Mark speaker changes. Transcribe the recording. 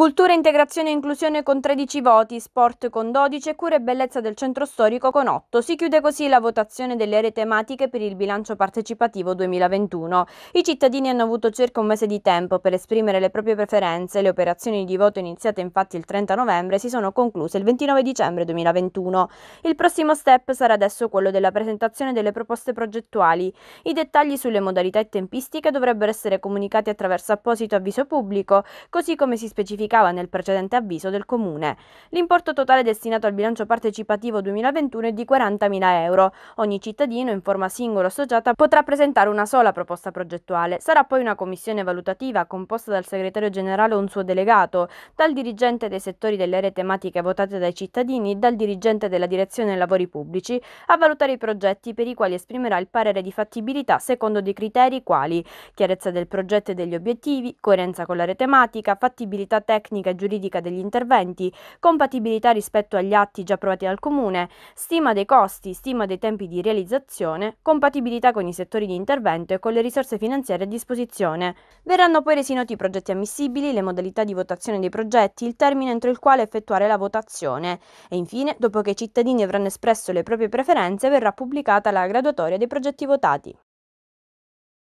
Speaker 1: Cultura, integrazione e inclusione con 13 voti, sport con 12 e cura e bellezza del centro storico con 8. Si chiude così la votazione delle aree tematiche per il bilancio partecipativo 2021. I cittadini hanno avuto circa un mese di tempo per esprimere le proprie preferenze. Le operazioni di voto iniziate infatti il 30 novembre si sono concluse il 29 dicembre 2021. Il prossimo step sarà adesso quello della presentazione delle proposte progettuali. I dettagli sulle modalità e tempistiche dovrebbero essere comunicati attraverso apposito avviso pubblico, così come si specifica indicava nel precedente avviso del Comune. L'importo totale destinato al bilancio partecipativo 2021 è di 40.000 euro. Ogni cittadino in forma singola o associata potrà presentare una sola proposta progettuale. Sarà poi una commissione valutativa composta dal segretario generale o un suo delegato, dal dirigente dei settori delle aree tematiche votate dai cittadini, dal dirigente della direzione lavori pubblici, a valutare i progetti per i quali esprimerà il parere di fattibilità secondo dei criteri quali chiarezza del progetto e degli obiettivi, coerenza con l'area tematica, fattibilità tecnica, tecnica e giuridica degli interventi, compatibilità rispetto agli atti già approvati dal Comune, stima dei costi, stima dei tempi di realizzazione, compatibilità con i settori di intervento e con le risorse finanziarie a disposizione. Verranno poi resi noti i progetti ammissibili, le modalità di votazione dei progetti, il termine entro il quale effettuare la votazione e infine, dopo che i cittadini avranno espresso le proprie preferenze, verrà pubblicata la graduatoria dei progetti votati.